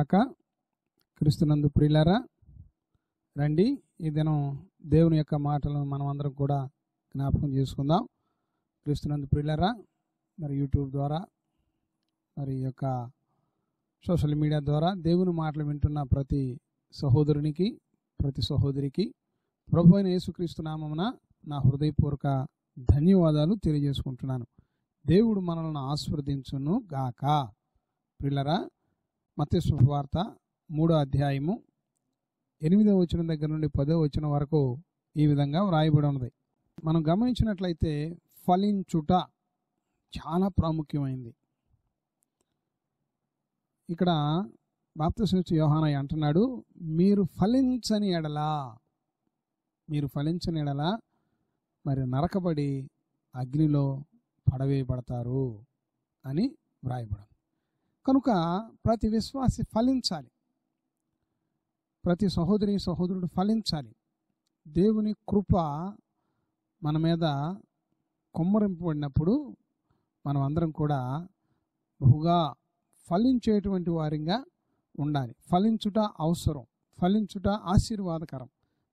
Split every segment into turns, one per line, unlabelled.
గాక క్రీస్తునందు ప్రిలరా రండి ఈ దినం దేవుని యొక్క మాటలను మనం అందరం కూడా జ్ఞాపకం చేసుకుందాం క్రీస్తునందు ప్రిలరా మరి యూట్యూబ్ ద్వారా మరి యొక్క సోషల్ మీడియా ద్వారా దేవుని మాటలు వింటున్న ప్రతి సహోదరునికి ప్రతి సహోదరికి ప్రభు అయిన యేసుక్రీస్తు నామమున నా హృదయపూర్వక ధన్యవాదాలు తెలియజేసుకుంటున్నాను దేవుడు మనల్ని ఆస్వాదించును గాక ప్రిల్లరా మత్స్వార్త మూడో అధ్యాయము ఎనిమిదో వచనం దగ్గర నుండి పదో వచనం వరకు ఈ విధంగా వ్రాయబడి ఉన్నది మనం గమనించినట్లయితే ఫలించుట చాలా ప్రాముఖ్యమైంది ఇక్కడ బాప్తిస్ట్ యోహానయ్య అంటున్నాడు మీరు ఫలించని ఎడలా మీరు ఫలించని ఎడలా మరి నరకబడి అగ్నిలో పడవేయబడతారు అని వ్రాయబడం కనుక ప్రతి విశ్వాసి ఫలించాలి ప్రతి సహోదరి సహోదరుడు ఫలించాలి దేవుని కృప మన మీద కొమ్మరింపబడినప్పుడు మనం అందరం కూడా బహుగా ఫలించేటువంటి వారిగా ఉండాలి ఫలించుట అవసరం ఫలించుట ఆశీర్వాదకరం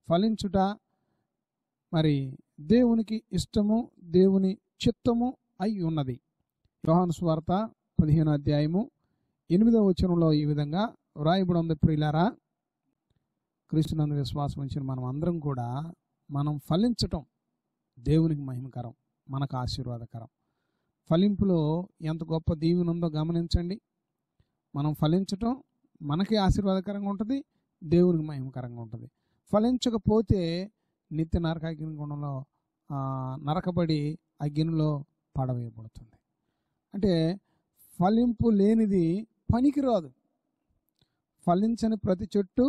ఫలించుట మరి దేవునికి ఇష్టము దేవుని చిత్తము అయి ఉన్నది యోహాను స్వార్త పదిహేను అధ్యాయము ఎనిమిదవ వచనంలో ఈ విధంగా వ్రాయబడి ఉంది ప్రియులారా క్రీస్తునందు విశ్వాసం ఉంచిన మనం అందరం కూడా మనం ఫలించటం దేవునికి మహిమకరం మనకు ఆశీర్వాదకరం ఫలింపులో ఎంత గొప్ప దీవుని ఉందో గమనించండి మనం ఫలించటం మనకి ఆశీర్వాదకరంగా ఉంటుంది దేవునికి మహిమకరంగా ఉంటుంది ఫలించకపోతే నిత్య నరక గుణంలో నరకబడి అగ్నిలో పడవేయబడుతుంది అంటే ఫలింపు లేనిది పనికిరాదు ఫలించని ప్రతి చెట్టు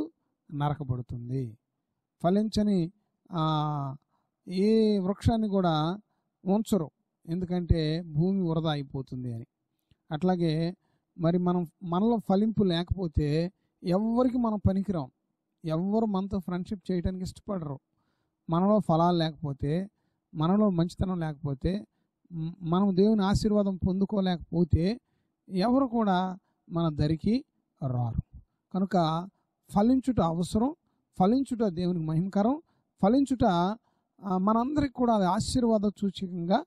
నరకబడుతుంది ఫలించని ఏ వృక్షాన్ని కూడా ఉంచరు ఎందుకంటే భూమి వృధా అయిపోతుంది అని అట్లాగే మరి మనం మనలో ఫలింపు లేకపోతే ఎవరికి మనం పనికిరాం ఎవరు మనతో ఫ్రెండ్షిప్ చేయడానికి ఇష్టపడరు మనలో ఫలాలు లేకపోతే మనలో మంచితనం లేకపోతే మనం దేవుని ఆశీర్వాదం పొందుకోలేకపోతే ఎవరు కూడా మన దరికి రారు కనుక ఫలించుట అవసరం ఫలించుట దేవునికి మహిమకరం ఫలించుట మనందరికి కూడా అది ఆశీర్వాద సూచకంగా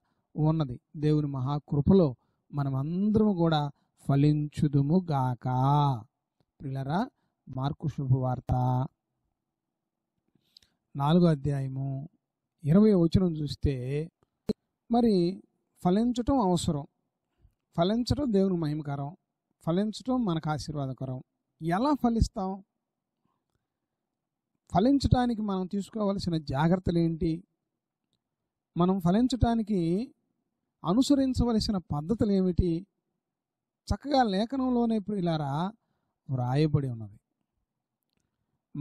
ఉన్నది దేవుని మహాకృపలో మనమందరం కూడా ఫలించుదుము గాక పిల్లరా మార్కు శుభవార్త నాలుగో అధ్యాయము ఇరవై వచనం చూస్తే మరి ఫలించటం అవసరం ఫలించటం దేవుని మహిమకరం ఫలించటం మనకు ఆశీర్వాదకరం ఎలా ఫలిస్తాం ఫలించటానికి మనం తీసుకోవాల్సిన జాగ్రత్తలు ఏంటి మనం ఫలించటానికి అనుసరించవలసిన పద్ధతులు ఏమిటి చక్కగా లేఖనంలోనే ప్రియులారా వ్రాయబడి ఉన్నది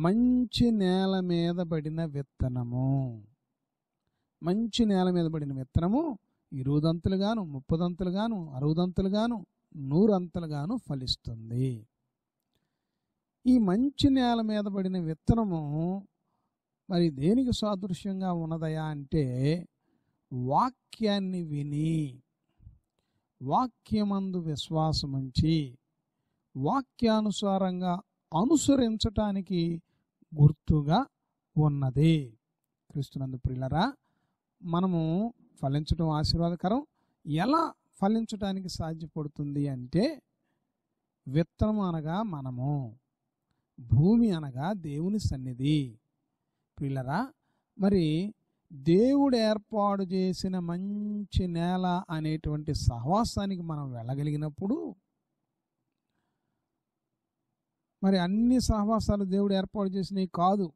మంచి నేల మీద పడిన విత్తనము మంచి నేల మీద పడిన విత్తనము గాను అరవదంతులు గాను నూరంతలుగాను ఫలిస్తుంది ఈ మంచి నేల మీద పడిన విత్తనము మరి దేనికి సాదృశ్యంగా ఉన్నదయా అంటే వాక్యాన్ని విని వాక్యమందు విశ్వాసముంచి వాక్యానుసారంగా అనుసరించటానికి గుర్తుగా ఉన్నది క్రీస్తునందు ప్రిల్లరా మనము ఫలించడం ఆశీర్వాదకరం ఎలా ఫలించడానికి సాధ్యపడుతుంది అంటే విత్తనం అనగా మనము భూమి అనగా దేవుని సన్నిధి పిల్లరా మరి దేవుడు ఏర్పాటు చేసిన మంచి నేల అనేటువంటి సహవాసానికి మనం వెళ్ళగలిగినప్పుడు మరి అన్ని సహవాసాలు దేవుడు ఏర్పాటు చేసినవి కాదు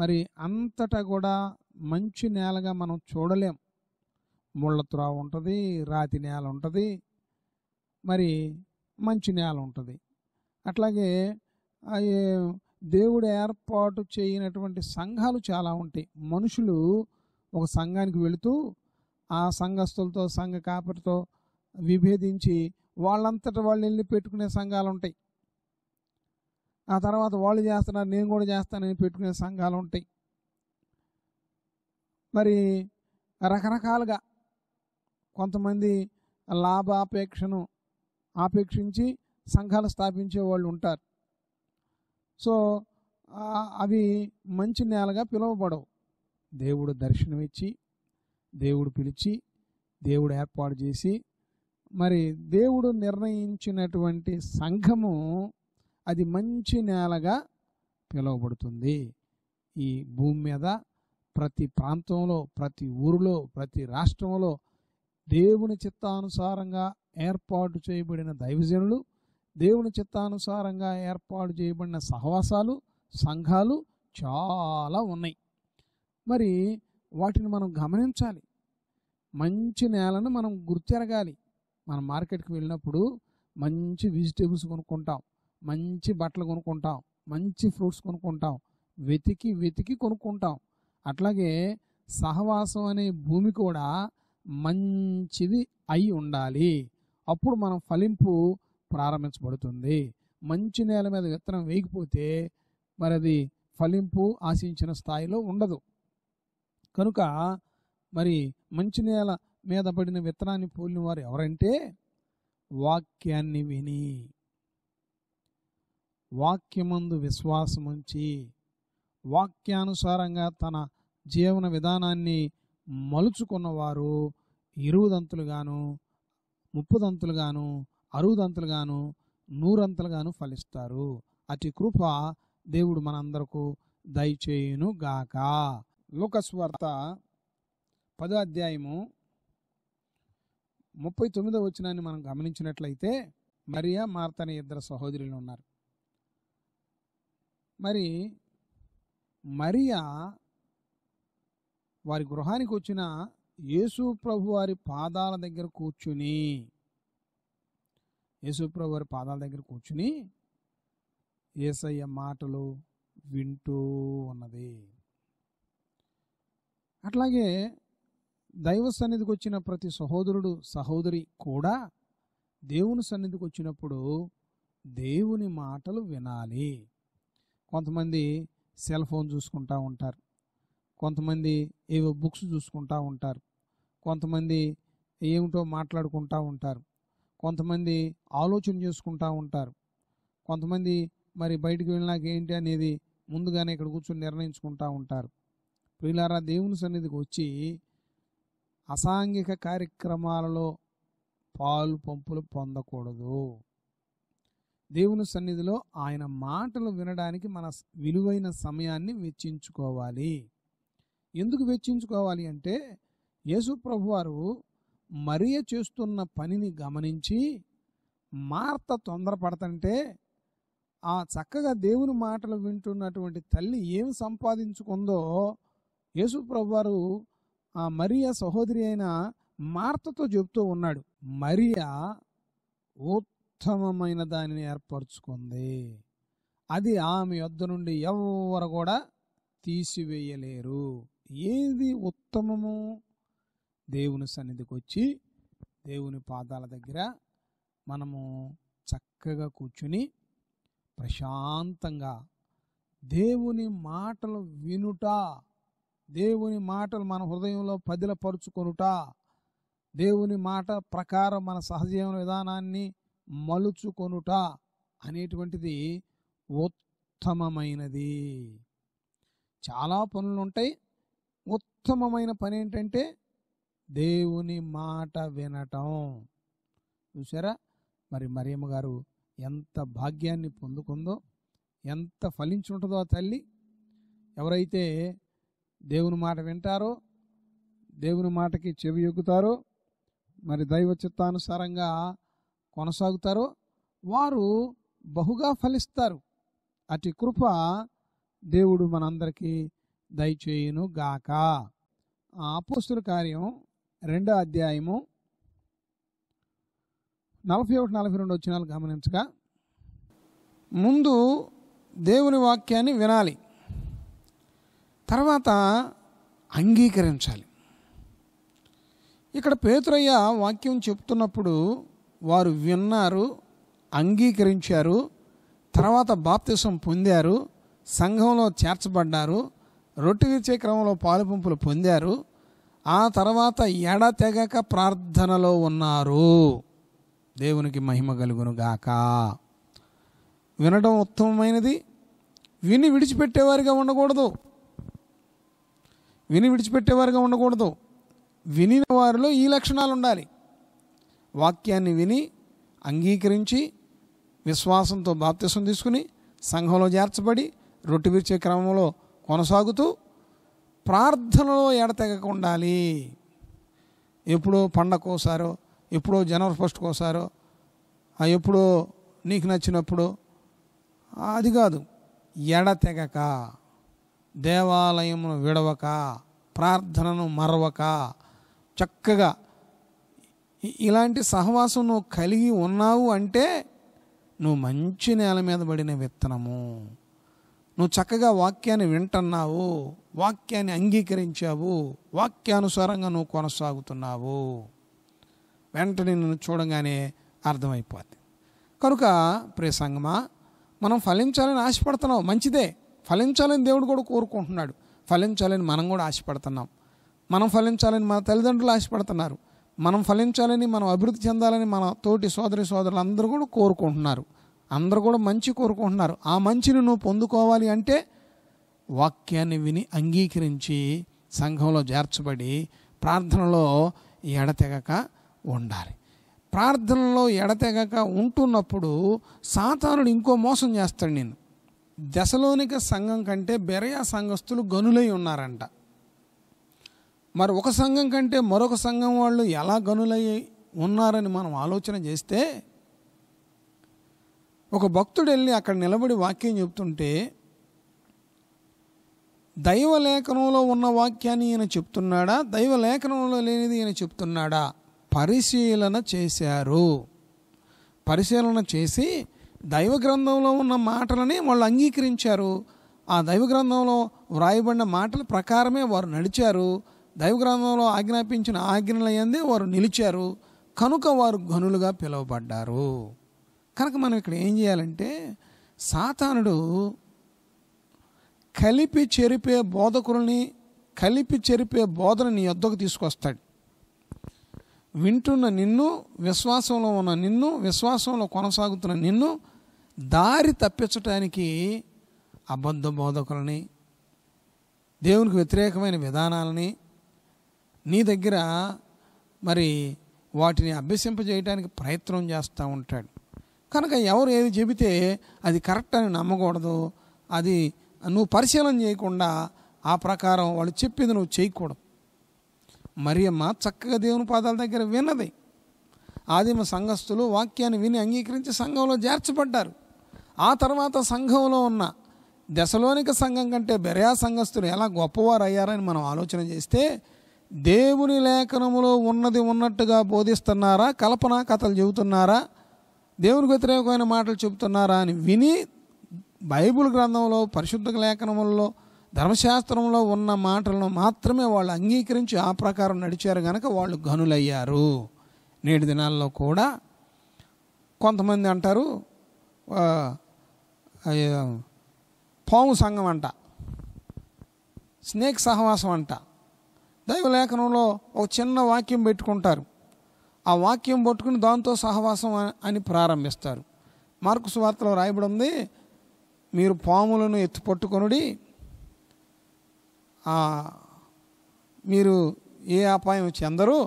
మరి అంతటా కూడా మంచి నేలగా మనం చూడలేం ముళ్ళతురా ఉంటుంది రాతి నేల ఉంటుంది మరి మంచి నేల ఉంటుంది అట్లాగే దేవుడు ఏర్పాటు చేయనటువంటి సంఘాలు చాలా ఉంటాయి మనుషులు ఒక సంఘానికి వెళుతూ ఆ సంఘస్థులతో సంఘ కాపరితో విభేదించి వాళ్ళంతటా వాళ్ళు వెళ్ళి పెట్టుకునే సంఘాలు ఉంటాయి ఆ తర్వాత వాళ్ళు చేస్తున్నారు నేను కూడా చేస్తానని పెట్టుకునే సంఘాలు ఉంటాయి మరి రకరకాలుగా కొంతమంది లాభాపేక్షను ఆపేక్షించి సంఘాలు స్థాపించే వాళ్ళు ఉంటారు సో అవి మంచి నేలగా పిలువబడవు దేవుడు దర్శనమిచ్చి దేవుడు పిలిచి దేవుడు ఏర్పాటు చేసి మరి దేవుడు నిర్ణయించినటువంటి సంఘము అది మంచి నేలగా పిలువబడుతుంది ఈ భూమి మీద ప్రతి ప్రాంతంలో ప్రతి ఊరిలో ప్రతి రాష్ట్రంలో దేవుని చిత్తానుసారంగా ఏర్పాటు చేయబడిన దైవజనులు దేవుని చిత్తానుసారంగా ఏర్పాటు చేయబడిన సహవాసాలు సంఘాలు చాలా ఉన్నాయి మరి వాటిని మనం గమనించాలి మంచి నేలను మనం గుర్తెరగాలి మనం మార్కెట్కి వెళ్ళినప్పుడు మంచి వెజిటేబుల్స్ కొనుక్కుంటాం మంచి బట్టలు కొనుక్కుంటాం మంచి ఫ్రూట్స్ కొనుక్కుంటాం వెతికి వెతికి కొనుక్కుంటాం అట్లాగే సహవాసం అనే భూమి కూడా మంచిది అయి ఉండాలి అప్పుడు మనం ఫలింపు ప్రారంభించబడుతుంది మంచి నేల మీద విత్తనం వేయకపోతే మరి అది ఫలింపు ఆశించిన స్థాయిలో ఉండదు కనుక మరి మంచి నేల మీద పడిన విత్తనాన్ని పోలిన వారు ఎవరంటే వాక్యాన్ని విని వాక్యమందు విశ్వాసముంచి వాక్యానుసారంగా తన జీవన విధానాన్ని మలుచుకున్నవారు ఇరువుదంతులుగాను ముప్పుదంతులుగాను అరువుదంతులుగాను నూరంతులుగాను ఫలిస్తారు అతి కృప దేవుడు మనందరకు దయచేయును గాక లోకస్వార్త పదో అధ్యాయము ముప్పై తొమ్మిదో వచ్చినాన్ని మనం గమనించినట్లయితే మరియా మార్త అనే ఇద్దరు సహోదరులు ఉన్నారు మరి మరియా వారి గృహానికి వచ్చిన యేసు ప్రభు వారి పాదాల దగ్గర కూర్చుని యేసు ప్రభు వారి పాదాల దగ్గర కూర్చుని ఏసయ్య మాటలు వింటూ ఉన్నది అట్లాగే దైవ సన్నిధికి వచ్చిన ప్రతి సహోదరుడు సహోదరి కూడా దేవుని సన్నిధికి వచ్చినప్పుడు దేవుని మాటలు వినాలి కొంతమంది సెల్ ఫోన్ చూసుకుంటూ ఉంటారు కొంతమంది ఏవో బుక్స్ చూసుకుంటూ ఉంటారు కొంతమంది ఏమిటో మాట్లాడుకుంటూ ఉంటారు కొంతమంది ఆలోచన చేసుకుంటూ ఉంటారు కొంతమంది మరి బయటికి వెళ్ళినాక ఏంటి అనేది ముందుగానే ఇక్కడ కూర్చొని నిర్ణయించుకుంటూ ఉంటారు ప్రియులారా దేవుని సన్నిధికి వచ్చి అసాంఘిక కార్యక్రమాలలో పాలు పంపులు పొందకూడదు దేవుని సన్నిధిలో ఆయన మాటలు వినడానికి మన విలువైన సమయాన్ని వెచ్చించుకోవాలి ఎందుకు వెచ్చించుకోవాలి అంటే యేసుప్రభు వారు మరియ చేస్తున్న పనిని గమనించి మార్త తొందరపడతంటే ఆ చక్కగా దేవుని మాటలు వింటున్నటువంటి తల్లి ఏం సంపాదించుకుందో యేసుప్రభు వారు ఆ మరియ సహోదరి అయిన మార్తతో చెబుతూ ఉన్నాడు మరియ ఉత్తమమైన దానిని ఏర్పరచుకుంది అది ఆమె యొద్ద నుండి ఎవరు కూడా తీసివేయలేరు ఏది ఉత్తమము దేవుని సన్నిధికి వచ్చి దేవుని పాదాల దగ్గర మనము చక్కగా కూర్చుని ప్రశాంతంగా దేవుని మాటలు వినుట దేవుని మాటలు మన హృదయంలో పదిలపరుచుకొనుట దేవుని మాట ప్రకారం మన సహజీవన విధానాన్ని మలుచుకొనుట అనేటువంటిది ఉత్తమమైనది చాలా పనులు ఉంటాయి ఉత్తమమైన పని ఏంటంటే దేవుని మాట వినటం చూసారా మరి మరియమ్మ గారు ఎంత భాగ్యాన్ని పొందుకుందో ఎంత ఫలించుంటుందో ఆ తల్లి ఎవరైతే దేవుని మాట వింటారో దేవుని మాటకి చెవి ఎగ్గుతారో మరి దైవ చిత్తానుసారంగా కొనసాగుతారో వారు బహుగా ఫలిస్తారు అటు కృప దేవుడు మనందరికీ దయచేయునుగాక ఆపోస్తుల కార్యం రెండో అధ్యాయము నలభై ఒకటి నలభై రెండు వచ్చినాలు గమనించగా ముందు దేవుని వాక్యాన్ని వినాలి తర్వాత అంగీకరించాలి ఇక్కడ పేతురయ్య వాక్యం చెప్తున్నప్పుడు వారు విన్నారు అంగీకరించారు తర్వాత బాప్తిసం పొందారు సంఘంలో చేర్చబడ్డారు రొట్టె ఇచ్చే క్రమంలో పాలు పంపులు పొందారు ఆ తర్వాత ఎడ తెగక ప్రార్థనలో ఉన్నారు దేవునికి మహిమ గాక వినడం ఉత్తమమైనది విని విడిచిపెట్టేవారిగా ఉండకూడదు విని విడిచిపెట్టేవారిగా ఉండకూడదు విని వారిలో ఈ లక్షణాలు ఉండాలి వాక్యాన్ని విని అంగీకరించి విశ్వాసంతో బాప్తిసం తీసుకుని సంఘంలో చేర్చబడి రొట్టె విరిచే క్రమంలో కొనసాగుతూ ప్రార్థనలో ఎడతెగక ఉండాలి ఎప్పుడో పండకోసారో ఎప్పుడో జనవరి కోసారో ఎప్పుడో నీకు నచ్చినప్పుడు అది కాదు ఎడతెగక దేవాలయమును విడవక ప్రార్థనను మరవక చక్కగా ఇలాంటి సహవాసం నువ్వు కలిగి ఉన్నావు అంటే నువ్వు మంచి నేల మీద పడిన విత్తనము నువ్వు చక్కగా వాక్యాన్ని వింటున్నావు వాక్యాన్ని అంగీకరించావు వాక్యానుసారంగా నువ్వు కొనసాగుతున్నావు వెంటనే నిన్ను చూడగానే అర్థమైపోద్ది కనుక ప్రియ మనం ఫలించాలని ఆశపడుతున్నావు మంచిదే ఫలించాలని దేవుడు కూడా కోరుకుంటున్నాడు ఫలించాలని మనం కూడా ఆశపడుతున్నాం మనం ఫలించాలని మన తల్లిదండ్రులు ఆశపడుతున్నారు మనం ఫలించాలని మనం అభివృద్ధి చెందాలని మన తోటి సోదరి అందరూ కూడా కోరుకుంటున్నారు అందరూ కూడా మంచి కోరుకుంటున్నారు ఆ మంచిని నువ్వు పొందుకోవాలి అంటే వాక్యాన్ని విని అంగీకరించి సంఘంలో చేర్చబడి ప్రార్థనలో ఎడతెగక ఉండాలి ప్రార్థనలో ఎడతెగక ఉంటున్నప్పుడు సాతానుడు ఇంకో మోసం చేస్తాడు నేను దశలోనిక సంఘం కంటే బెరయా సంఘస్థులు గనులై ఉన్నారంట మరి ఒక సంఘం కంటే మరొక సంఘం వాళ్ళు ఎలా గనులై ఉన్నారని మనం ఆలోచన చేస్తే ఒక భక్తుడు వెళ్ళి అక్కడ నిలబడి వాక్యం చెప్తుంటే దైవలేఖనంలో ఉన్న వాక్యాన్ని ఈయన చెప్తున్నాడా దైవలేఖనంలో లేనిది ఈయన చెప్తున్నాడా పరిశీలన చేశారు పరిశీలన చేసి దైవ గ్రంథంలో ఉన్న మాటలని వాళ్ళు అంగీకరించారు ఆ దైవ గ్రంథంలో వ్రాయబడిన మాటల ప్రకారమే వారు నడిచారు దైవ గ్రంథంలో ఆజ్ఞాపించిన ఆజ్ఞలయ్యందే వారు నిలిచారు కనుక వారు ఘనులుగా పిలువబడ్డారు కనుక మనం ఇక్కడ ఏం చేయాలంటే సాతానుడు కలిపి చెరిపే బోధకుల్ని కలిపి చెరిపే బోధన నీ యొద్దకు తీసుకొస్తాడు వింటున్న నిన్ను విశ్వాసంలో ఉన్న నిన్ను విశ్వాసంలో కొనసాగుతున్న నిన్ను దారి తప్పించటానికి అబద్ధ బోధకులని దేవునికి వ్యతిరేకమైన విధానాలని నీ దగ్గర మరి వాటిని అభ్యసింపజేయడానికి ప్రయత్నం చేస్తూ ఉంటాడు కనుక ఎవరు ఏది చెబితే అది కరెక్ట్ అని నమ్మకూడదు అది నువ్వు పరిశీలన చేయకుండా ఆ ప్రకారం వాళ్ళు చెప్పింది నువ్వు చేయకూడదు మరియమ్మ చక్కగా దేవుని పాదాల దగ్గర విన్నది ఆదిమ సంఘస్థులు వాక్యాన్ని విని అంగీకరించి సంఘంలో చేర్చబడ్డారు ఆ తర్వాత సంఘంలో ఉన్న దశలోనిక సంఘం కంటే బెరయా సంఘస్థులు ఎలా గొప్పవారు అయ్యారని మనం ఆలోచన చేస్తే దేవుని లేఖనములో ఉన్నది ఉన్నట్టుగా బోధిస్తున్నారా కల్పనా కథలు చెబుతున్నారా దేవునికి వ్యతిరేకమైన మాటలు చెబుతున్నారా అని విని బైబిల్ గ్రంథంలో పరిశుద్ధ లేఖనములలో ధర్మశాస్త్రంలో ఉన్న మాటలను మాత్రమే వాళ్ళు అంగీకరించి ఆ ప్రకారం నడిచారు కనుక వాళ్ళు గనులయ్యారు నేటి దినాల్లో కూడా కొంతమంది అంటారు పాము సంఘం అంట స్నేక్ సహవాసం అంట దైవలేఖనంలో ఒక చిన్న వాక్యం పెట్టుకుంటారు ఆ వాక్యం పట్టుకుని దాంతో సహవాసం అని ప్రారంభిస్తారు మార్కు సువార్తలో రాయబడి ఉంది మీరు పాములను ఎత్తు మీరు ఏ అపాయం చెందరు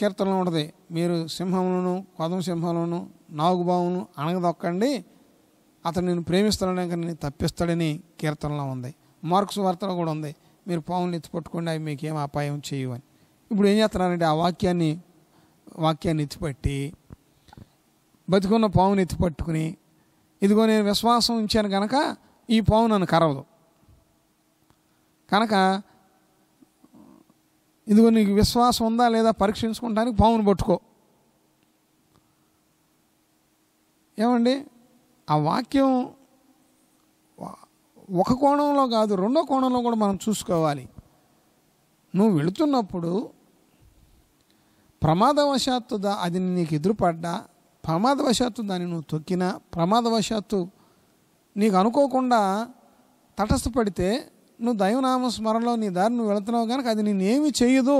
కీర్తనలో ఉంటుంది మీరు సింహములను కొదం సింహములను నాగుబావును అణగదొక్కండి అతను నేను ప్రేమిస్తాడని కానీ నేను తప్పిస్తాడని కీర్తనలో ఉంది మార్క్స్ వార్తలో కూడా ఉంది మీరు పాములు ఎత్తి అవి మీకేం అపాయం చేయవని ఇప్పుడు ఏం చేస్తున్నారంటే ఆ వాక్యాన్ని వాక్యాన్ని ఎత్తిపట్టి బతుకున్న పావును ఎత్తిపట్టుకుని ఇదిగో నేను విశ్వాసం ఉంచాను కనుక ఈ పావు నన్ను కరవదు కనుక ఇదిగో నీకు విశ్వాసం ఉందా లేదా పరీక్షించుకుంటానికి పావును పట్టుకో ఏమండి ఆ వాక్యం ఒక కోణంలో కాదు రెండో కోణంలో కూడా మనం చూసుకోవాలి నువ్వు వెళుతున్నప్పుడు ప్రమాదవశాత్తు అది నీకు ఎదురుపడ్డా ప్రమాదవశాత్తు దాన్ని నువ్వు తొక్కినా ప్రమాదవశాత్తు నీకు అనుకోకుండా తటస్థపడితే నువ్వు దైవనామ స్మరణలో నీ దారి నువ్వు వెళుతున్నావు కనుక అది నేనేమి చేయదు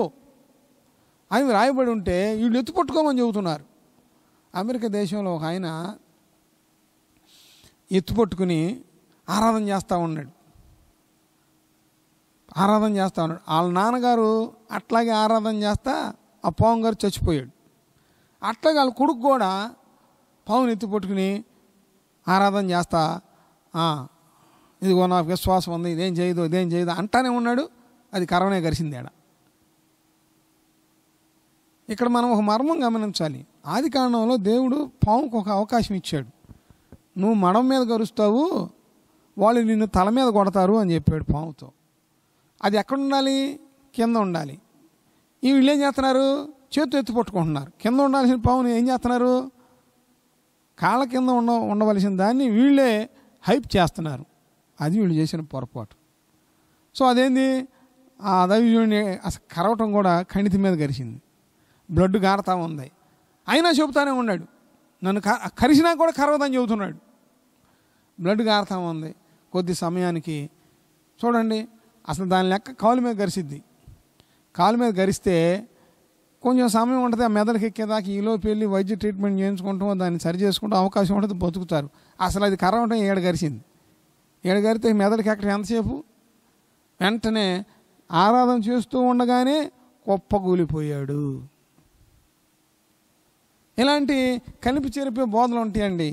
అని రాయబడి ఉంటే వీళ్ళు ఎత్తుపట్టుకోమని చెబుతున్నారు అమెరికా దేశంలో ఒక ఆయన ఎత్తుపట్టుకుని ఆరాధన చేస్తూ ఉన్నాడు ఆరాధన చేస్తూ ఉన్నాడు వాళ్ళ నాన్నగారు అట్లాగే ఆరాధన చేస్తా ఆ పావు గారు చచ్చిపోయాడు అట్లాగే వాళ్ళ కొడుకు కూడా పావుని ఎత్తి పట్టుకుని ఆరాధన చేస్తా ఇదిగో నాకు విశ్వాసం ఉంది ఇదేం చేయదు ఇదేం చేయదు అంటానే ఉన్నాడు అది కరోనా ఆడ ఇక్కడ మనం ఒక మర్మం గమనించాలి ఆది కారణంలో దేవుడు పావుకు ఒక అవకాశం ఇచ్చాడు నువ్వు మడం మీద గరుస్తావు వాళ్ళు నిన్ను తల మీద కొడతారు అని చెప్పాడు పావుతో అది ఎక్కడ ఉండాలి కింద ఉండాలి ఈ వీళ్ళు ఏం చేస్తున్నారు చేతు ఎత్తి పట్టుకుంటున్నారు కింద ఉండాల్సిన పావుని ఏం చేస్తున్నారు కాళ్ళ కింద ఉండ ఉండవలసిన దాన్ని వీళ్ళే హైప్ చేస్తున్నారు అది వీళ్ళు చేసిన పొరపాటు సో అదేంది ఆ దైవజుడిని అసలు కరవటం కూడా కణితి మీద కరిచింది బ్లడ్ కారుతా ఉంది అయినా చెబుతానే ఉన్నాడు నన్ను కరిసినా కూడా కరవదని చెబుతున్నాడు బ్లడ్ కారుతా ఉంది కొద్ది సమయానికి చూడండి అసలు దాని లెక్క కౌలు మీద కరిసిద్ది కాలు మీద గరిస్తే కొంచెం సమయం ఉంటుంది ఆ మెదడుకి ఎక్కేదాకా ఈలోపు వెళ్ళి వైద్య ట్రీట్మెంట్ చేయించుకుంటాం దాన్ని సరి చేసుకుంటూ అవకాశం ఉంటుంది బతుకుతారు అసలు అది కర్ర ఉండటం ఏడు గరిచింది ఏడు గరితే మెదడుకి ఎక్కడ ఎంతసేపు వెంటనే ఆరాధన చేస్తూ ఉండగానే కుప్పగూలిపోయాడు ఇలాంటి కలిపి చెరిపే బోధలు ఉంటాయండి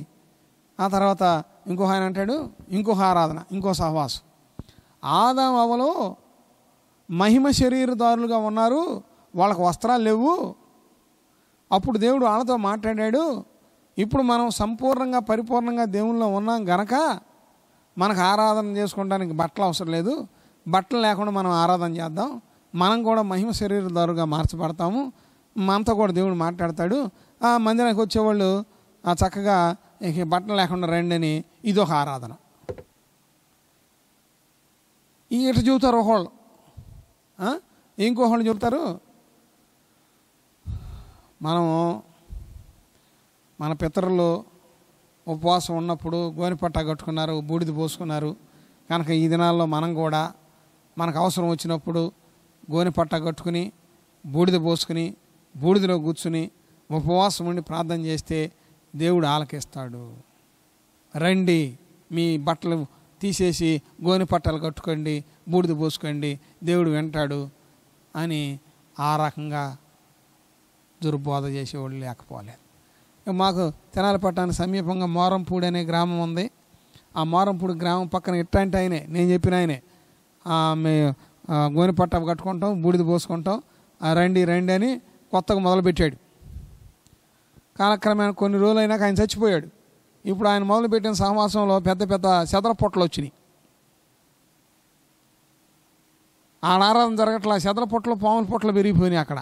ఆ తర్వాత ఇంకో ఆయన అంటాడు ఇంకొక ఆరాధన ఇంకో సహవాసం ఆదాం అవలో మహిమ శరీరదారులుగా ఉన్నారు వాళ్ళకు వస్త్రాలు లేవు అప్పుడు దేవుడు వాళ్ళతో మాట్లాడాడు ఇప్పుడు మనం సంపూర్ణంగా పరిపూర్ణంగా దేవుల్లో ఉన్నాం గనక మనకు ఆరాధన చేసుకోవడానికి బట్టలు అవసరం లేదు బట్టలు లేకుండా మనం ఆరాధన చేద్దాం మనం కూడా మహిమ శరీరదారుగా మార్చబడతాము మనతో కూడా దేవుడు మాట్లాడతాడు ఆ మందిరానికి వచ్చేవాళ్ళు చక్కగా బట్టలు లేకుండా రండి అని ఇదొక ఆరాధన ఇటు చూతారు ఒకళ్ళు ఇంకోహళ్ళు చెబుతారు మనము మన పితరులు ఉపవాసం ఉన్నప్పుడు గోనిపట్ట కట్టుకున్నారు బూడిద పోసుకున్నారు కనుక ఈ దినాల్లో మనం కూడా మనకు అవసరం వచ్చినప్పుడు గోనిపట్ట కట్టుకుని బూడిద పోసుకుని బూడిదలో కూర్చుని ఉపవాసం ఉండి ప్రార్థన చేస్తే దేవుడు ఆలకిస్తాడు రండి మీ బట్టలు తీసేసి గోని పట్టాలు కట్టుకోండి బూడిద పోసుకోండి దేవుడు వింటాడు అని ఆ రకంగా దుర్బోధ చేసేవాళ్ళు లేకపోలేదు మాకు తెనాలి పట్టానికి సమీపంగా మోరంపూడి అనే గ్రామం ఉంది ఆ మోరంపూడి గ్రామం పక్కన ఇట్లాంటి ఆయనే నేను చెప్పిన ఆయనే మేము గోని పట్ట కట్టుకుంటాం బూడిద పోసుకుంటాం రండి రండి అని కొత్తగా మొదలుపెట్టాడు కాలక్రమేణ కొన్ని రోజులైనాక ఆయన చచ్చిపోయాడు ఇప్పుడు ఆయన మొదలుపెట్టిన సహవాసంలో పెద్ద పెద్ద పొట్టలు వచ్చినాయి ఆ ఆరాధన జరగట్ల చెదల పొట్టలు పాముల పొట్టలు పెరిగిపోయినాయి అక్కడ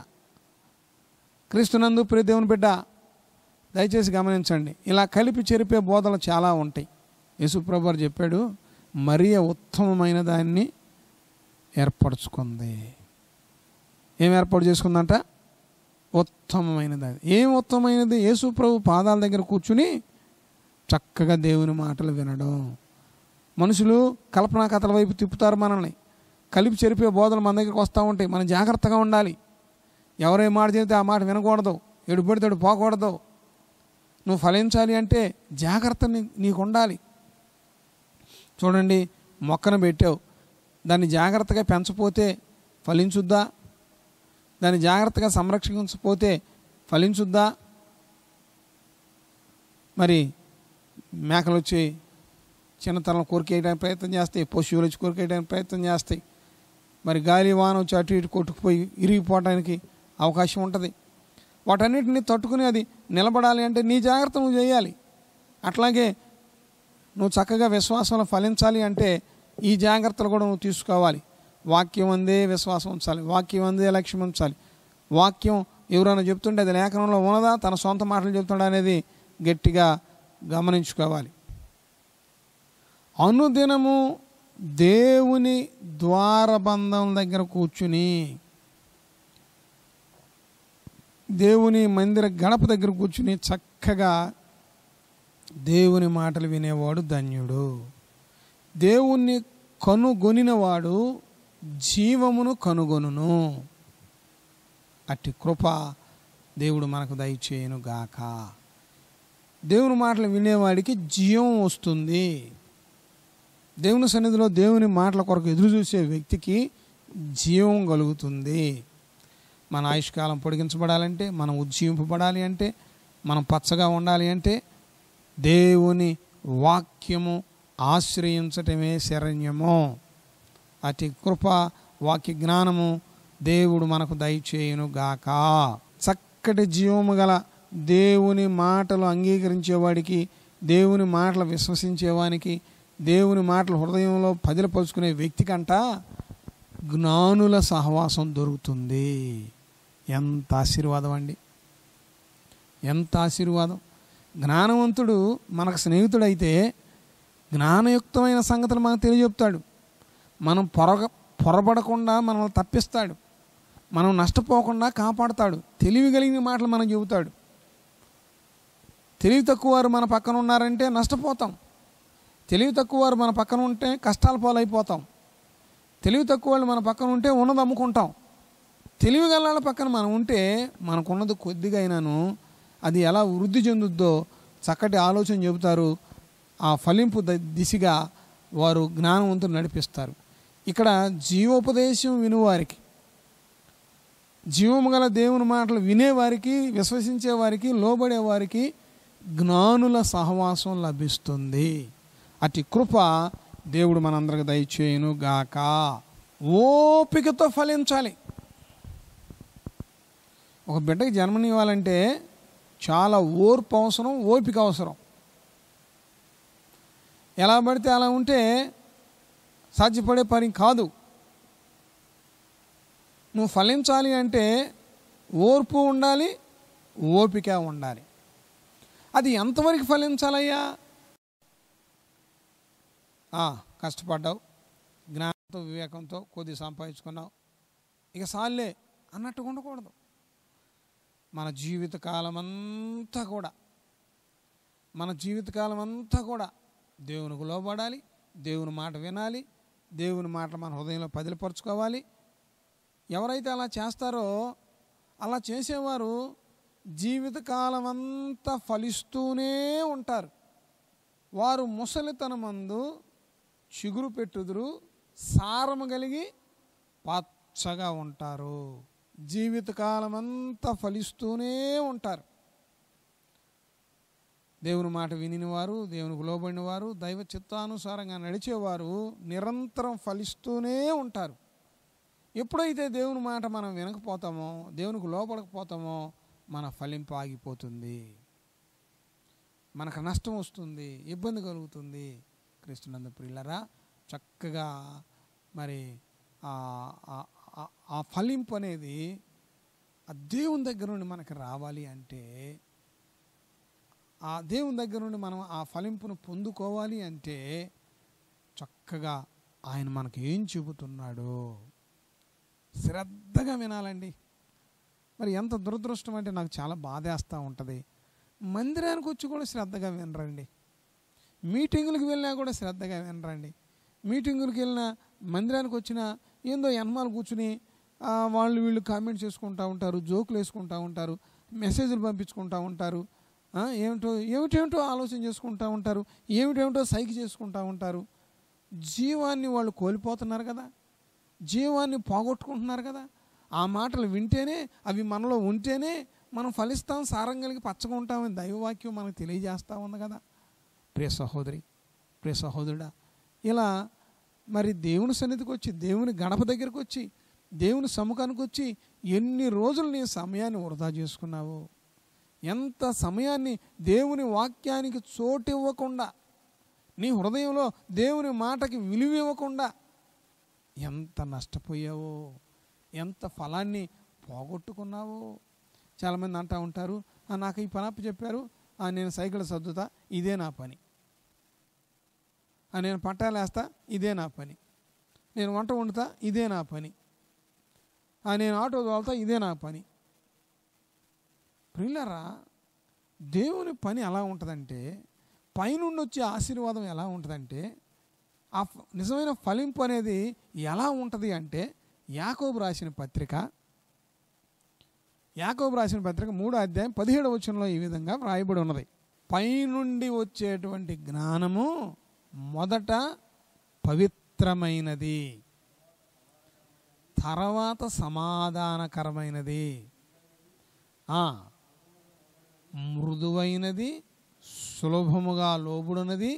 క్రీస్తునందు ప్రియ దేవుని బిడ్డ దయచేసి గమనించండి ఇలా కలిపి చెరిపే బోధలు చాలా ఉంటాయి యశుప్రభు చెప్పాడు మరీ ఉత్తమమైన దాన్ని ఏర్పరచుకుంది ఏం ఏర్పాటు చేసుకుందంట ఉత్తమమైనది అది ఏం ఉత్తమమైనది యేసుప్రభు పాదాల దగ్గర కూర్చుని చక్కగా దేవుని మాటలు వినడం మనుషులు కల్పనా కథల వైపు తిప్పుతారు మనల్ని కలిపి చెరిపే బోధలు మన దగ్గరికి వస్తూ ఉంటాయి మనం జాగ్రత్తగా ఉండాలి ఎవరే మాట చెబితే ఆ మాట వినకూడదు ఎడు పడితే పోకూడదు నువ్వు ఫలించాలి అంటే జాగ్రత్త నీకు ఉండాలి చూడండి మొక్కను పెట్టావు దాన్ని జాగ్రత్తగా పెంచపోతే ఫలించుద్దా దాన్ని జాగ్రత్తగా సంరక్షించకపోతే ఫలించుద్దా మరి మేకలు వచ్చి చిన్నతనం కోరికేయడానికి ప్రయత్నం చేస్తాయి పశువులు వచ్చి కోరికేయడానికి ప్రయత్నం చేస్తాయి మరి గాలి వాన వచ్చి అటు ఇటు కొట్టుకుపోయి ఇరిగిపోవడానికి అవకాశం ఉంటుంది వాటన్నిటిని తట్టుకుని అది నిలబడాలి అంటే నీ జాగ్రత్త నువ్వు చేయాలి అట్లాగే నువ్వు చక్కగా విశ్వాసంలో ఫలించాలి అంటే ఈ జాగ్రత్తలు కూడా నువ్వు తీసుకోవాలి వాక్యం అందే విశ్వాసం ఉంచాలి వాక్యం అందే లక్ష్యం ఉంచాలి వాక్యం ఎవరైనా చెప్తుంటే అది లేఖనంలో ఉన్నదా తన సొంత మాటలు చెప్తుండా అనేది గట్టిగా గమనించుకోవాలి అనుదినము దేవుని ద్వారబంధం దగ్గర కూర్చుని దేవుని మందిర గడప దగ్గర కూర్చుని చక్కగా దేవుని మాటలు వినేవాడు ధన్యుడు దేవుణ్ణి కనుగొనినవాడు జీవమును కనుగొనును అట్టి కృప దేవుడు మనకు దయచేయును గాక దేవుని మాటలు వినేవాడికి జీవం వస్తుంది దేవుని సన్నిధిలో దేవుని మాటల కొరకు ఎదురు చూసే వ్యక్తికి జీవం కలుగుతుంది మన ఆయుష్కాలం పొడిగించబడాలంటే మనం ఉజ్జీవింపబడాలి అంటే మనం పచ్చగా ఉండాలి అంటే దేవుని వాక్యము ఆశ్రయించటమే శరణ్యము అతి కృప వాక్య జ్ఞానము దేవుడు మనకు దయచేయును గాక చక్కటి జీవము గల దేవుని మాటలు అంగీకరించేవాడికి దేవుని మాటలు విశ్వసించేవానికి దేవుని మాటలు హృదయంలో పదిలపరుచుకునే వ్యక్తికంట జ్ఞానుల సహవాసం దొరుకుతుంది ఎంత ఆశీర్వాదం అండి ఎంత ఆశీర్వాదం జ్ఞానవంతుడు మనకు స్నేహితుడైతే జ్ఞానయుక్తమైన సంగతులు మనకు తెలియజెప్తాడు మనం పొర పొరబడకుండా మనల్ని తప్పిస్తాడు మనం నష్టపోకుండా కాపాడుతాడు తెలివి కలిగిన మాటలు మనం చెబుతాడు తెలివి తక్కువ వారు మన పక్కన ఉన్నారంటే నష్టపోతాం తెలివి తక్కువ వారు మన పక్కన ఉంటే కష్టాల పాలైపోతాం తెలివి తక్కువ వాళ్ళు మన పక్కన ఉంటే ఉన్నది అమ్ముకుంటాం తెలివి గల పక్కన మనం ఉంటే మనకున్నది కొద్దిగా అయినాను అది ఎలా వృద్ధి చెందుద్దో చక్కటి ఆలోచన చెబుతారు ఆ ఫలింపు దిశగా వారు జ్ఞానవంతులు నడిపిస్తారు ఇక్కడ జీవోపదేశం వినువారికి జీవము గల దేవుని మాటలు వినేవారికి విశ్వసించేవారికి లోబడేవారికి జ్ఞానుల సహవాసం లభిస్తుంది అతి కృప దేవుడు మనందరికి దయచేయును గాక ఓపికతో ఫలించాలి ఒక బిడ్డకి జన్మనివ్వాలంటే చాలా ఓర్పు అవసరం ఓపిక అవసరం ఎలా పడితే అలా ఉంటే సాధ్యపడే పని కాదు నువ్వు ఫలించాలి అంటే ఓర్పు ఉండాలి ఓపిక ఉండాలి అది ఎంతవరకు ఫలించాలయ్యా కష్టపడ్డావు జ్ఞానంతో వివేకంతో కొద్ది సంపాదించుకున్నావు ఇక సాలే అన్నట్టు ఉండకూడదు మన జీవితకాలం అంతా కూడా మన జీవితకాలం అంతా కూడా దేవునికి లోబడాలి దేవుని మాట వినాలి దేవుని మాట మన హృదయంలో పదిలిపరచుకోవాలి ఎవరైతే అలా చేస్తారో అలా చేసేవారు జీవితకాలం అంతా ఫలిస్తూనే ఉంటారు వారు ముసలితనమందు చిగురు పెట్టుదురు సారము కలిగి పచ్చగా ఉంటారు జీవితకాలం అంతా ఫలిస్తూనే ఉంటారు దేవుని మాట వినినవారు దేవునికి లోబడిన వారు దైవ చిత్తానుసారంగా నడిచేవారు నిరంతరం ఫలిస్తూనే ఉంటారు ఎప్పుడైతే దేవుని మాట మనం వినకపోతామో దేవునికి లోపడకపోతామో మన ఫలింపు ఆగిపోతుంది మనకు నష్టం వస్తుంది ఇబ్బంది కలుగుతుంది క్రీస్తునందు ప్రియులరా చక్కగా మరి ఆ ఫలింపు అనేది ఆ దేవుని దగ్గర నుండి మనకు రావాలి అంటే ఆ దేవుని దగ్గర నుండి మనం ఆ ఫలింపును పొందుకోవాలి అంటే చక్కగా ఆయన మనకు ఏం చెబుతున్నాడో శ్రద్ధగా వినాలండి మరి ఎంత దురదృష్టం అంటే నాకు చాలా బాధేస్తూ ఉంటుంది మందిరానికి వచ్చి కూడా శ్రద్ధగా వినరండి మీటింగులకు వెళ్ళినా కూడా శ్రద్ధగా వినరండి మీటింగులకు వెళ్ళినా మందిరానికి వచ్చినా ఏందో ఎన్మాలు కూర్చుని వాళ్ళు వీళ్ళు కామెంట్ చేసుకుంటూ ఉంటారు జోకులు వేసుకుంటూ ఉంటారు మెసేజ్లు పంపించుకుంటూ ఉంటారు ఏమిటో ఏమిటేమిటో ఆలోచన చేసుకుంటూ ఉంటారు ఏమిటేమిటో సైకి చేసుకుంటూ ఉంటారు జీవాన్ని వాళ్ళు కోల్పోతున్నారు కదా జీవాన్ని పోగొట్టుకుంటున్నారు కదా ఆ మాటలు వింటేనే అవి మనలో ఉంటేనే మనం ఫలిస్తాం సారం కలిగి ఉంటామని దైవవాక్యం మనకు తెలియజేస్తూ ఉంది కదా ప్రియ సహోదరి ప్రియ సహోదరుడా ఇలా మరి దేవుని సన్నిధికి వచ్చి దేవుని గణప దగ్గరికి వచ్చి దేవుని సముఖానికి వచ్చి ఎన్ని రోజులు నీ సమయాన్ని వృధా చేసుకున్నావు ఎంత సమయాన్ని దేవుని వాక్యానికి చోటు ఇవ్వకుండా నీ హృదయంలో దేవుని మాటకి విలువ ఇవ్వకుండా ఎంత నష్టపోయావో ఎంత ఫలాన్ని పోగొట్టుకున్నావో చాలామంది అంటూ ఉంటారు నాకు ఈ పనప్ప చెప్పారు నేను సైకిల్ సర్దుతా ఇదే నా పని నేను పట్టాలు వేస్తా ఇదే నా పని నేను వంట వండుతా ఇదే నా పని నేను ఆటో తోలుతా ఇదే నా పని ప్రిల్లరా దేవుని పని ఎలా ఉంటుందంటే పైనుండి వచ్చే ఆశీర్వాదం ఎలా ఉంటుందంటే ఆ నిజమైన ఫలింపు అనేది ఎలా ఉంటుంది అంటే యాకోబు రాసిన పత్రిక యాకోబు రాసిన పత్రిక మూడో అధ్యాయం పదిహేడు వచనంలో ఈ విధంగా వ్రాయబడి ఉన్నది పైనుండి వచ్చేటువంటి జ్ఞానము మొదట పవిత్రమైనది తర్వాత సమాధానకరమైనది మృదువైనది సులభముగా లోబుడునది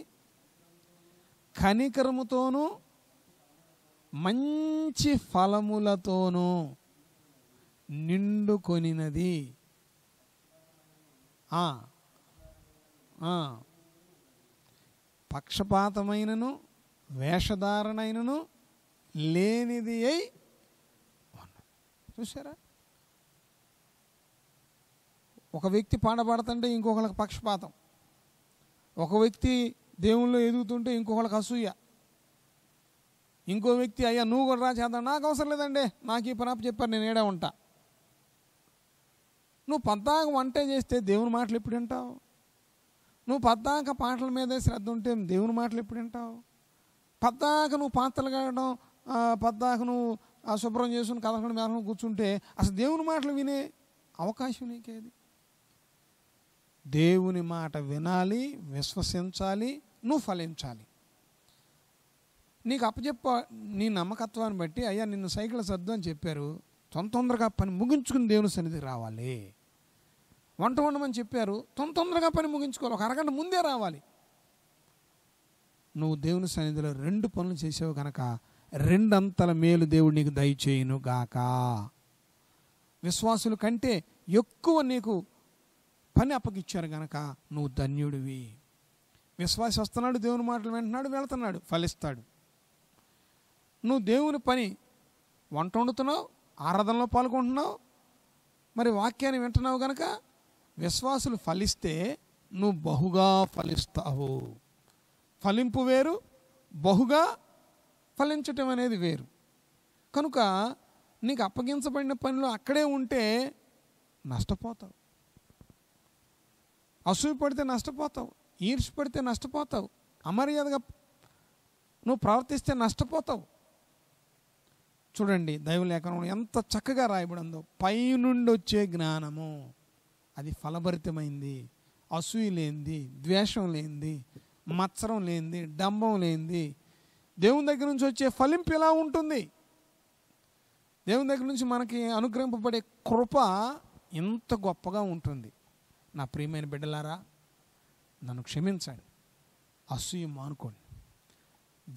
కనికరముతోనూ మంచి ఫలములతోనూ నిండుకొనినది పక్షపాతమైనను వేషధారణైనను లేనిది అయి చూసారా ఒక వ్యక్తి పాడబడుతుంటే ఇంకొకళ్ళకి పక్షపాతం ఒక వ్యక్తి దేవుళ్ళు ఎదుగుతుంటే ఇంకొకళ్ళకి అసూయ ఇంకో వ్యక్తి అయ్యా నువ్వు కూడా రా చేద్దాం నాకు అవసరం లేదండి నాకు ఈ పనాప చెప్పారు నేను ఏడా ఉంటా నువ్వు పద్దాక వంటే చేస్తే దేవుని మాటలు ఎప్పుడు వింటావు నువ్వు పద్దాక పాటల మీదే శ్రద్ధ ఉంటే దేవుని మాటలు ఎప్పుడు వింటావు పద్దాక నువ్వు పాత్రలు కాడడం పద్దాక నువ్వు శుభ్రం చేసుకుని కదలకుండా మేరకుండా కూర్చుంటే అసలు దేవుని మాటలు వినే అవకాశం నీకేది దేవుని మాట వినాలి విశ్వసించాలి నువ్వు ఫలించాలి నీకు అప్పచెప్ప నీ నమ్మకత్వాన్ని బట్టి అయ్యా నిన్ను సైకిల్ సర్దు అని చెప్పారు తొంత తొందరగా పని ముగించుకుని దేవుని సన్నిధికి రావాలి వంట వండమని చెప్పారు తొంత తొందరగా పని ముగించుకోవాలి ఒక అరగంట ముందే రావాలి నువ్వు దేవుని సన్నిధిలో రెండు పనులు చేసావు కనుక రెండంతల మేలు దేవుడు నీకు దయచేయును గాక విశ్వాసుల కంటే ఎక్కువ నీకు పని అప్పగిచ్చారు గనక నువ్వు ధన్యుడివి విశ్వాసి వస్తున్నాడు దేవుని మాటలు వింటున్నాడు వెళ్తున్నాడు ఫలిస్తాడు నువ్వు దేవుని పని వంట వండుతున్నావు ఆరాధనలో పాల్గొంటున్నావు మరి వాక్యాన్ని వింటున్నావు కనుక విశ్వాసులు ఫలిస్తే నువ్వు బహుగా ఫలిస్తావు ఫలింపు వేరు బహుగా ఫలించటం అనేది వేరు కనుక నీకు అప్పగించబడిన పనిలో అక్కడే ఉంటే నష్టపోతావు అసూయ పడితే నష్టపోతావు ఈర్షి పడితే నష్టపోతావు అమర్యాదగా నువ్వు ప్రవర్తిస్తే నష్టపోతావు చూడండి లేఖనం ఎంత చక్కగా రాయబడిందో పై నుండి వచ్చే జ్ఞానము అది ఫలభరితమైంది అసూయ లేనిది ద్వేషం లేనిది మత్సరం లేనిది డంబం లేనిది దేవుని దగ్గర నుంచి వచ్చే ఫలింపు ఎలా ఉంటుంది దేవుని దగ్గర నుంచి మనకి అనుగ్రహింపబడే కృప ఎంత గొప్పగా ఉంటుంది నా ప్రియమైన బిడ్డలారా నన్ను క్షమించండి అసూయ మానుకోండి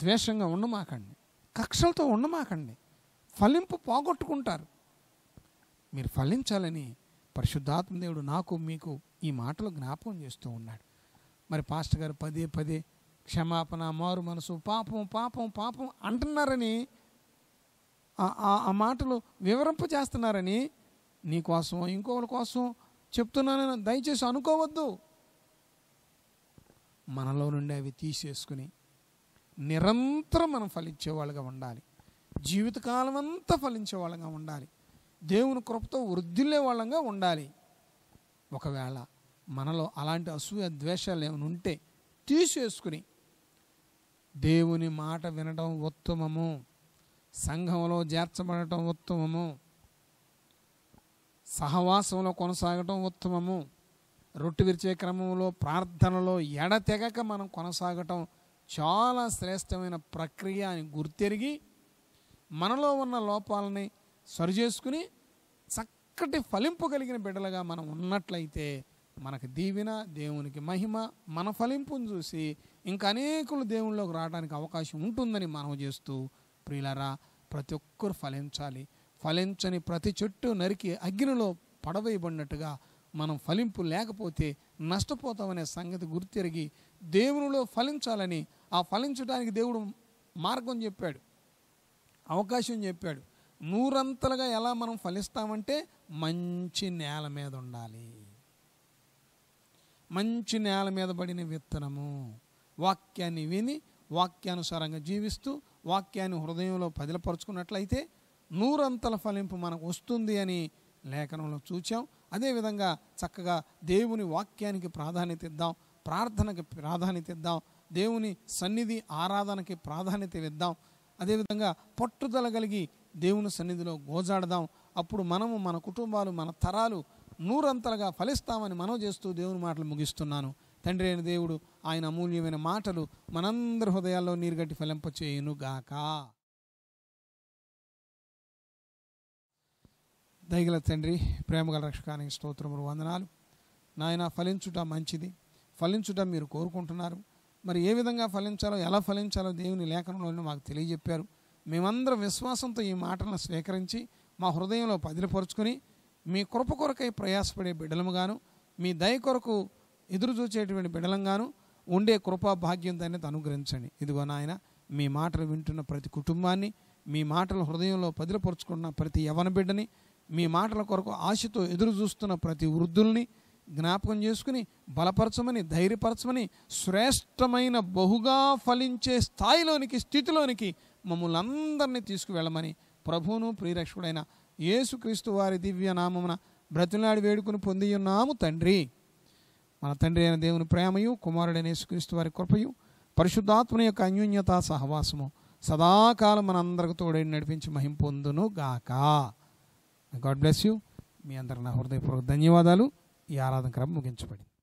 ద్వేషంగా ఉండమాకండి కక్షలతో ఉండమాకండి ఫలింపు పోగొట్టుకుంటారు మీరు ఫలించాలని పరిశుద్ధాత్మ దేవుడు నాకు మీకు ఈ మాటలు జ్ఞాపకం చేస్తూ ఉన్నాడు మరి పాస్టర్ గారు పదే పదే క్షమాపణ మారు మనసు పాపం పాపం పాపం అంటున్నారని ఆ మాటలు వివరింపు నీ కోసం ఇంకొకరి కోసం చెప్తున్నానని దయచేసి అనుకోవద్దు మనలో నుండి అవి తీసేసుకుని నిరంతరం మనం ఫలించేవాళ్ళుగా ఉండాలి జీవితకాలం అంతా ఫలించే వాళ్ళంగా ఉండాలి దేవుని కృపతో వృద్ధులే వాళ్ళంగా ఉండాలి ఒకవేళ మనలో అలాంటి అసూయ ద్వేషాలు ఏమైనా ఉంటే తీసేసుకుని దేవుని మాట వినటం ఉత్తమము సంఘంలో చేర్చబడటం ఉత్తమము సహవాసంలో కొనసాగటం ఉత్తమము రొట్టె విరిచే క్రమంలో ప్రార్థనలో ఎడతెగక మనం కొనసాగటం చాలా శ్రేష్టమైన ప్రక్రియ అని గుర్తెరిగి మనలో ఉన్న లోపాలని సరిచేసుకుని చక్కటి ఫలింపు కలిగిన బిడ్డలుగా మనం ఉన్నట్లయితే మనకు దీవెన దేవునికి మహిమ మన ఫలింపును చూసి ఇంకా అనేకులు దేవుళ్ళలోకి రావడానికి అవకాశం ఉంటుందని మనం చేస్తూ ప్రియులరా ప్రతి ఒక్కరు ఫలించాలి ఫలించని ప్రతి చెట్టు నరికి అగ్నిలో పడవేయబడినట్టుగా మనం ఫలింపు లేకపోతే నష్టపోతామనే సంగతి గుర్తిరిగి దేవునిలో ఫలించాలని ఆ ఫలించడానికి దేవుడు మార్గం చెప్పాడు అవకాశం చెప్పాడు నూరంతలుగా ఎలా మనం ఫలిస్తామంటే మంచి నేల మీద ఉండాలి మంచి నేల మీద పడిన విత్తనము వాక్యాన్ని విని వాక్యానుసారంగా జీవిస్తూ వాక్యాన్ని హృదయంలో పదిలపరుచుకున్నట్లయితే నూరంతల ఫలింపు మనకు వస్తుంది అని లేఖనంలో చూచాం అదేవిధంగా చక్కగా దేవుని వాక్యానికి ప్రాధాన్యత ఇద్దాం ప్రార్థనకి ప్రాధాన్యత ఇద్దాం దేవుని సన్నిధి ఆరాధనకి ప్రాధాన్యత ఇద్దాం అదేవిధంగా పట్టుదల కలిగి దేవుని సన్నిధిలో గోజాడదాం అప్పుడు మనము మన కుటుంబాలు మన తరాలు నూరంతలుగా ఫలిస్తామని మనం చేస్తూ దేవుని మాటలు ముగిస్తున్నాను తండ్రి అయిన దేవుడు ఆయన అమూల్యమైన మాటలు మనందరి హృదయాల్లో నీరుగట్టి ఫలింపచేయునుగాక దయగల తండ్రి ప్రేమగల రక్షకానికి స్తోత్రములు వందనాలు నాయన ఫలించుట మంచిది ఫలించుట మీరు కోరుకుంటున్నారు మరి ఏ విధంగా ఫలించాలో ఎలా ఫలించాలో దేవుని లేఖనంలోనే మాకు తెలియజెప్పారు మేమందరం విశ్వాసంతో ఈ మాటలను స్వీకరించి మా హృదయంలో పదిలిపరుచుకొని మీ కృప కొరకై ప్రయాసపడే బిడ్డలముగాను మీ దయ కొరకు ఎదురు చూచేటువంటి బిడలంగాను ఉండే కృపా భాగ్యం దాన్ని అనుగ్రహించండి ఇదిగో నాయన మీ మాటలు వింటున్న ప్రతి కుటుంబాన్ని మీ మాటలు హృదయంలో పదిలపరుచుకున్న ప్రతి యవన బిడ్డని మీ మాటల కొరకు ఆశతో ఎదురు చూస్తున్న ప్రతి వృద్ధుల్ని జ్ఞాపకం చేసుకుని బలపరచమని ధైర్యపరచమని శ్రేష్టమైన బహుగా ఫలించే స్థాయిలోనికి స్థితిలోనికి మమ్మల్ని అందరినీ తీసుకువెళ్ళమని ప్రభువును ప్రియరక్షకుడైన యేసుక్రీస్తు వారి దివ్య నామమున బ్రతిలాడి వేడుకుని పొంది ఉన్నాము తండ్రి మన తండ్రి అయిన దేవుని ప్రేమయు కుమారుడైన యేసుక్రీస్తు వారి కృపయు పరిశుద్ధాత్మని యొక్క అన్యోన్యత సహవాసము సదాకాలం మన అందరికి తోడైన నడిపించి మహింపొందును గాక గాడ్ బ్లెస్ యూ మీ అందరి నా హృదయపూర్వక ధన్యవాదాలు ఈ ఆరాధన క్రమం ముగించబడింది